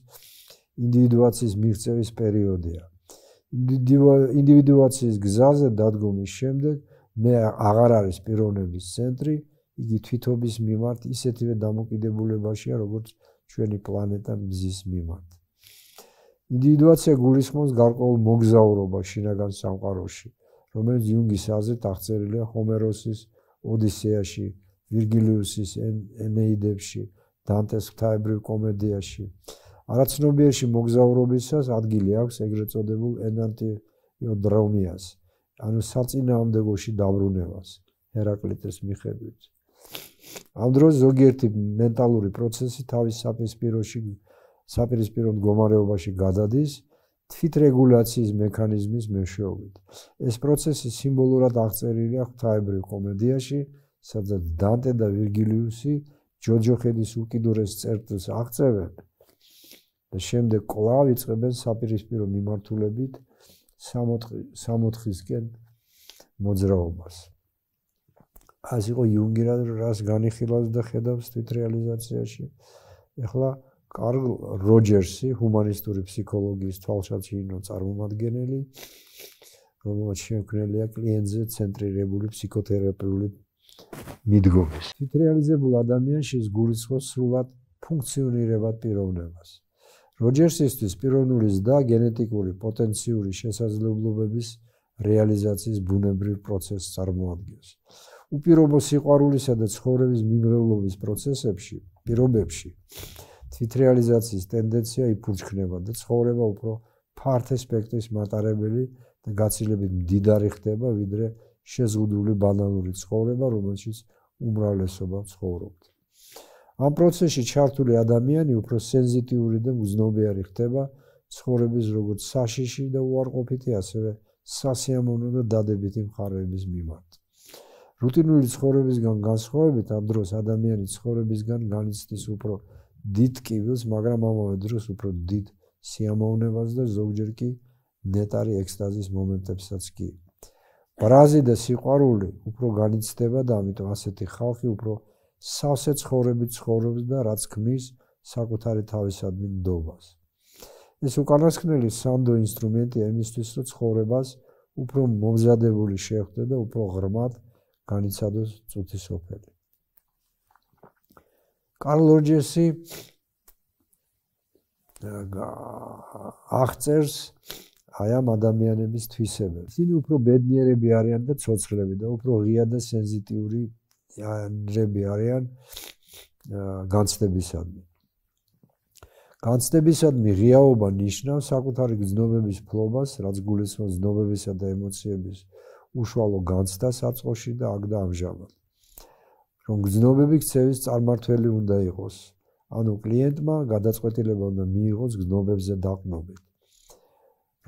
ინდივიდუაციის მიღწევის პერიოდია. ინდივიდუაციის გზაზე დადგომის შემდეგ მე აღარ არის პიროვნების ცენტრი, იგი თვითობის მიმართ ისეთივე დამოკიდებულებაშია, როგორც ჩვენი პლანეტა მზის მიმართ. ინდივიდუაცია გულისხმობს გარკვეულ მოგზაურობას შინაგან სამყაროში, რომელიც იუნგის აზრით აღწერილია ჰომეროსის ოდისეაში ვირგილიუსის ენეიდებში, დანტეს ღვთაებრივ კომედიაში. არაცნობიერში მოგზაურობისას ადგილი აქვს ეგრეთ წოდებულ ენანტიოდრომიას, ანუ საწინააღმდეგოში დაბრუნებას, ჰერაკლიტეს მიხედვით. ამ დროს ზოგიერთი მენტალური პროცესი თავის საპირისპიროში საპირისპირო მდგომარეობაში გადადის თვითრეგულაციის მექანიზმის მეშვეობით. ეს პროცესი სიმბოლურად აღწერილია ღვთაებრივ კომედიაში სადაც დანტე და ვირგილიუსი ჯოჯოხეთის უკიდურეს წერტილს აღწევენ და შემდეგ კლავ იწებენ საპირისპირო მიმართულებით 64 64-ისკენ მოძრაობას. ას იყო იუნგირა რას განიხილავს და ხედავს თვით რეალიზაციაში. ეხლა კარლ როჯერსი ჰუმანი スト ური ფსიქოლოგიის თვალსაჩინო წარმომადგენელი რომელიც შექმნილია კლიენტზე ცენტრირებული ფსიქოთერაპიული მიდგომის. თვით რეალიზებულ ადამიანში ეს გულისხმობს სრულად ფუნქციონირებად პიროვნებას. როჯერსისთვის პიროვნული ზდა გენეტიკური პოტენციური შესაძლებლობების რეალიზაციის ბუნებრივ პროცესს წარმოადგენს. უპირობო სიყვარულისა და ცხოვრების მიმრავლობის პროცესებში, პირობებში თვითრეალიზაციის ტენდენცია იფუჩქნება და ცხოვრება უფრო ფართე სპექტრის მატარებელი და გაცილებით მდიდარი ხდება, ვიდრე შეზღუდული ბანალური ცხოვრება, რომელშიც უმრავლესობა ცხოვრობთ. ამ პროცესში ჩართული ადამიანი უფრო სენზიტიური და მგზნობიარე ხდება ცხოვრების როგორც საშიში და უარყოფითი, ასევე სასიამოვნო და დადებითი მხარეების მიმართ. რუტინული ცხოვრებისგან განსხვავებით, ამ დროს ადამიანი ცხოვრებისგან განიცდის უფრო დიდ კივილს, მაგრამ ამავე დროს უფრო დიდ სიამოვნებას და ზოგჯერ კი ნეტარი ექსტაზის მომენტებსაც კი ბრაზი და სიყვარული უფრო განიცდება და ამიტომ ასეთი ხალხი უფრო სავსე ცხოვრებით ცხოვრობს და რაც ქმნის საკუთარი თავისადმი ნდობას. ეს უკანასკნელი სანდო ინსტრუმენტია იმისთვის, რომ ცხოვრებას უფრო მომზადებული შეხვდე და უფრო ღრმად განიცადოს წუთის ოფელი. კარლ როჯესი აღწერს აი ამ ადამიანების თვისება. ისინი უფრო ბედნიერები არიან და ცოცხლები და უფრო ღია და სენზიტიური ნერვები არიან განცდებისადმი. განცდებისადმი ღიაობა ნიშნავს საკუთარი გზნობების ფლობას, რაც გულისხმობს გზნობებისა და ემოციების უშუალო განცდას აწყოში და აქ და ამჟამად. რომ გზნობები ქცევის წარმართველი უნდა იყოს, ანუ კლიენტმა გადაწყვეტილება უნდა მიიღოს გზნობებზე დაყნობით.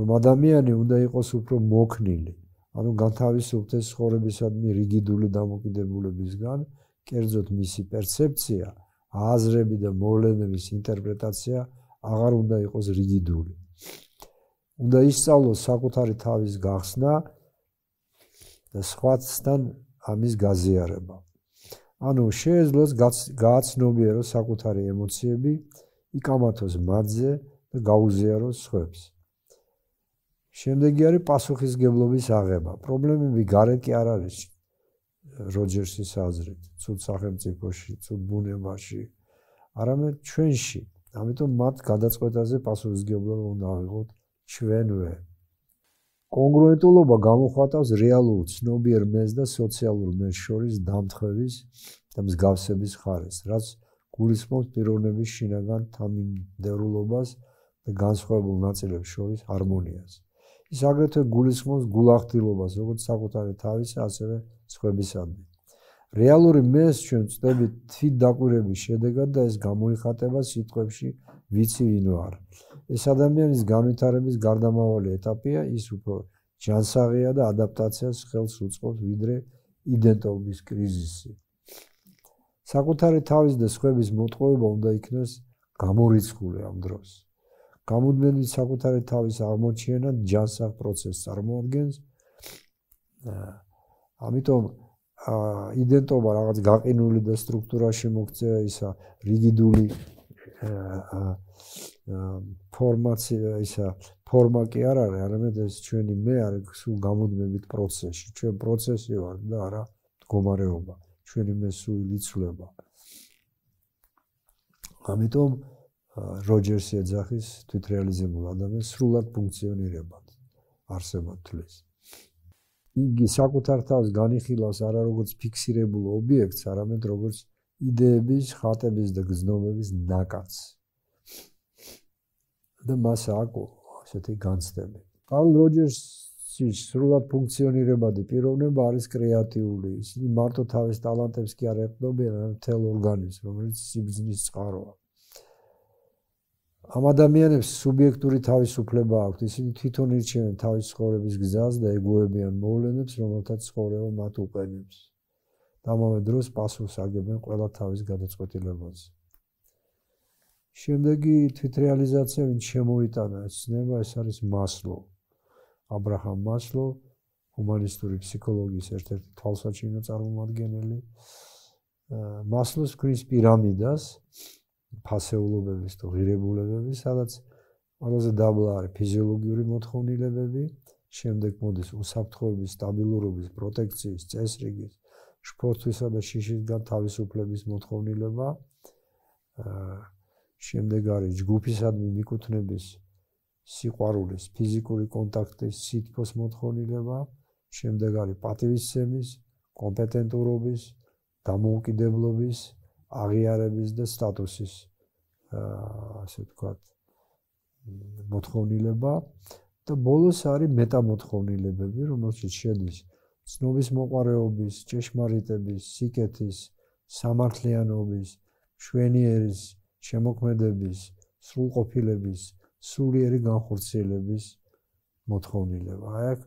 რომ ადამიანი უნდა იყოს უფრო მოქნილი, ანუ განთავისუფლდეს ხორებისადმი რიგიდული დამოკიდებულებისგან, კერძოდ მისი პერცეფცია, აზრები და მოვლენების ინტერპრეტაცია აღარ უნდა იყოს რიგიდული. უნდა ისწავლოს საკუთარი თავის გახსნა და სხვასთან ამის გაზიარება. ანუ შეეძლოს გააცნობიეროს საკუთარი ემოციები, იკამათოს მათზე და გაუზიაროს სხვებს. შემდეგი არის პასუხისგებლობის აღება. პრობლემები გარეთ კი არ არის. როჯერსის აზრით, ცუდ სახელმწიფოში, ცუდ ბუნებაში, არამედ ჩვენში. ამიტომ მათ გადაწყვეტაზე პასუხისგებლობა უნდა აიღოთ ჩვენვე. კონგრუენტულობა გამოხატავს რეალურ ცნობიერ მეს და სოციალურ მეს შორის დამთხევის და მსგავსების ხარეს, რაც გულისხმობს პიროვნების შინაგან თამიმდევრულობას და განსხვავებულ ნაწილებს შორის ჰარმონიას. ის აგრეთვე გულისხმობს გულახდილობას, როგორც საკუთარი თავისა, ასევე სხვებისადმი. რეალური მეს ჩვენ წდები თვით დაკვირების შედეგად და ეს გამოიხატება სიტყვებში ვიცი ვინ ვარ. ეს ადამიანის განვითარების გარდამავალი ეტაპია, ის უფრო ჯანსაღია და ადაპტაციას ხელს უწყობს ვიდრე იდენტობის კრიზისი. საკუთარი თავის და სხვების მოტყუება უნდა იქნას გამორიცხული ამ დროს. გამუდმებით საკუთარი თავის აღმოჩენა ჯანსაღ პროცესს წარმოადგენს. ამიტომ ა იდენტობა რაღაც გაყინული და სტრუქტურაში მოქცეა ისა რიგიდული ფორმაცია ისა ფორმა კი არ არის, არამედ ეს ჩვენი მე არის სულ გამუდმებით პროცესში. ჩვენ პროცესი ვარ და არა მდგომარეობა. ჩვენი მე სულ იცვლება. ამიტომ აა როჯერსი ეძახის თვითრეალიზებულ ადამიანს სრულად ფუნქციონირებად არსებობთლის. იგი საკუთარ თავს განიხილავს არა როგორც ფიქსირებულ ობიექტს, არამედ როგორც იდეების, ხატების და გზნობების ნაკაც. და მას აკო ასეთი განცდები. პავლ როჯერსი სრულად ფუნქციონირებადი პიროვნება არის კრეატიული. ისინი მარტო თავის ტალანტებს კი არ ეყნობიან, არამედ თელ ორგანიზმს, რომელიც სიბზნის წყაროა. ამ ადამიანებს სუბიექტური თავისუფლება აქვთ. ისინი თვითონ ირჩევენ თავის ცხოვრების გზას და ეგუებიან მოვლენებს, რომელთაც ცხოვრება მათ უყენებს. და ამავე დროს პასუხს აგებენ ყველა თავის გადაწყვეტილებას. შემდეგი თვითრეალიზაცია ვინ შემოიტანა ცნება ეს არის მასლო. ა ブラハ მ მასლო, ჰუმანი スト ური ფსიქოლოგიის ერთ-ერთი თვალსაჩინო წარმომადგენელი. მასლოს ქრის пирамиდას ფასეულობების თუ ღირებულებების, სადაც ყველაზე დაბლა არის ფიზიოლოგიური მოთხოვნილებები, შემდეგ მოდის უსაფრთხოების, სტაბილურობის, პროტექციის, წესრიგის, შფოთვისა და შიშისგან თავისუფლების მოთხოვნილება. შემდეგ არის ჯგუფისადმი მიკუთვნების სიყვარულის, ფიზიკური კონტაქტის, სიტყვის მოთხოვნილება, შემდეგ არის პატივისცემის, კომპეტენტურობის, დამოუკიდებლობის, აღიარების და სტატუსის აა ასე ვთქვათ მოთხოვნილება და ბოლოს არის მეტამოთხოვნილებები, რომელშიც შედის ცნობის მოყარეობის, ჭეშმარიტების, სიკეთის, სამართლიანობის, შვენიერის, შემოქმედების, სრულყოფილების, სულიერი განხორციელების მოთხოვნილება. აი აქ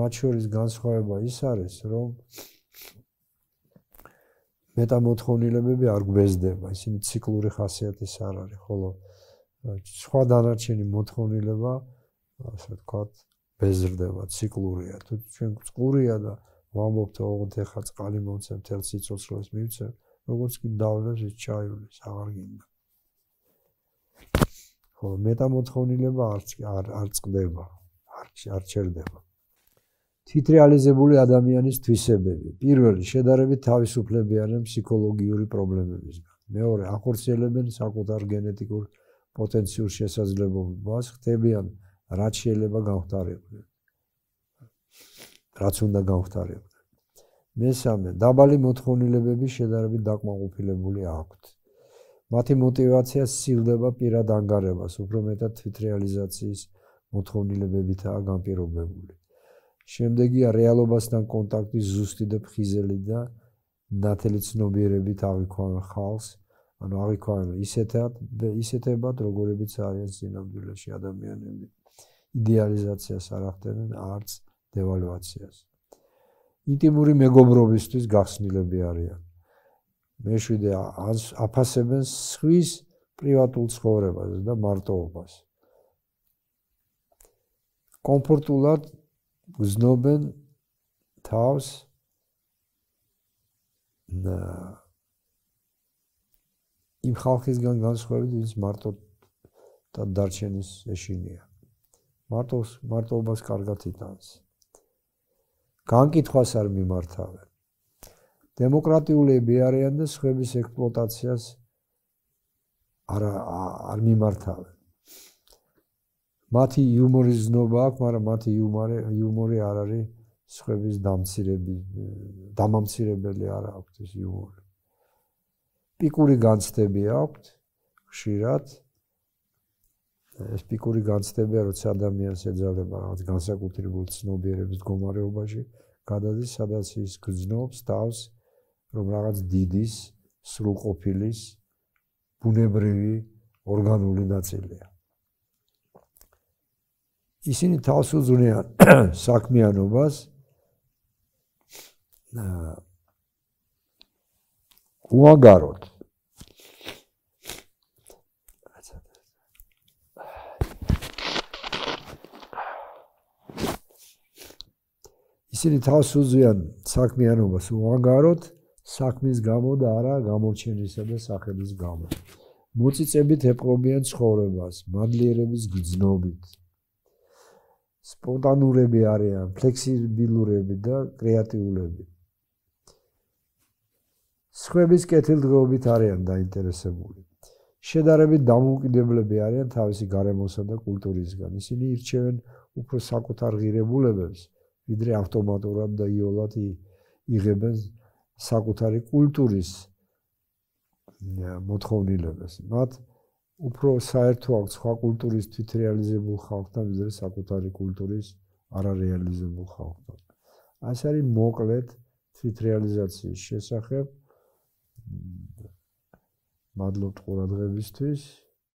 მათ შორის განსხვავება ის არის, რომ მეტამოთხოვნილებები არ გვეზდება, ისინი ციკლური ხასიათის არ არის, ხოლო სხვა დანარჩენი მოთხოვნილება, ასე ვთქვათ, ბეზრდება, ციკლურია. თუ ჩვენ წყურია და ვამბობთ, ოღონდ ეხა წყალი მომცემ თელ სიცოცხლეს მივცემ, როგორც კი დავლეს ეს ჩაივლის, აღარ გინდა. ხო, მეტამოთხოვნილება არ არ წდება, არ არ ჩერდება. თითრეალიზებული ადამიანის თვისებები. პირველი შედარებით თავისუფლებიანი ფსიქოლოგიური პრობლემებისგან. მეორე ახორციელებენ საკუთარ გენეტიკურ პოტენციურ შესაძლებლობას, ხდებიან რაც შეიძლება გავხდარიყვნენ. რაც უნდა გავხდარიყვნენ. მესამე, დაბალი მოთხოვნილებები შედარებით დაკმაყოფილებული აქვთ. მათი мотиваცია სცილდება პირად ანგარებას, უფრო მეტად თვითრეალიზაციის მოთხოვნილებებითაა განპირობებული. შემდეგია რეალობასთან კონტაქტი ზუსტი და ფხიზელი და ნათელი ცნობიერებით აღიქوان ხალხს ანუ აღიქوان ისეთად ისეთებად როგორებიც არიან ძინავდილეში ადამიანები იდეალიზაციას არ ახდენენ არც დევალვაციას ინტიმური მეგობრობისთვის გახსნილები არიან მეშვიდე აფასებენ სხვის პრივატულ ცხოვრებას და მარტოობას კომფორტულად გზნობენ თავს და იმ ხალხისგან განსხვავებით, ვინც მარტო და დარჩენის ეშინია. მარტო მარტოობას კარგად იტანს. განკითხვას არ მიმართავენ. დემოკრატიულები არიან და სხვების ექსპლუატაციას არ არ მიმართავენ. მათი იუმორი ზნობა აქვს, მაგრამ მათი იუმორი იუმორი არ არის სხვების დამცირები, დამამცირებელი არ აქვს ეს იუმორი. პიკური განცდები აქვს ხშირად. ეს პიკური განცდებია, როცა ადამიანს ეძალება რაღაც განსაკუთრებულ ცნობიერების მდგომარეობაში, გადადის სადაც ის გძნობს თავს, რომ რაღაც დიდის, სრულყოფილის, ბუნებრივი, ორგანული ნაწილია. ისინი თავს უძნიან [COUGHS] საქმიანობას უაგაროთ ისინი თავს უძნიან საქმიანობას უაგაროთ საქმის გამო და არა გამორჩენისა და სახელის გამო მოწიწებით ეპყრობიან ცხოვრებას მადლიერების გზნობით სპონტანურები არიან, ფლექსიბილურები და კრეატიულები. სხვების კეთილდღეობით არიან დაინტერესებული. შედარებით დამოუკიდებლები არიან თავისი გარემოსა და კულტურისგან. ისინი ირჩევენ უფრო საკუთარ ღირებულებებს, ვიდრე ავტომატურად და იოლად იღებენ საკუთარი კულტურის მოთხოვნილებას. მათ უფრო საერთო აქვს სხვა კულტურის თვით რეალიზებულ ხალხთან ვიდრე საკუთარი კულტურის არარეალიზებულ ხალხთან. ეს არის მოკლედ თვით რეალიზაციის შესახებ. მადლობთ ყურადღებისთვის.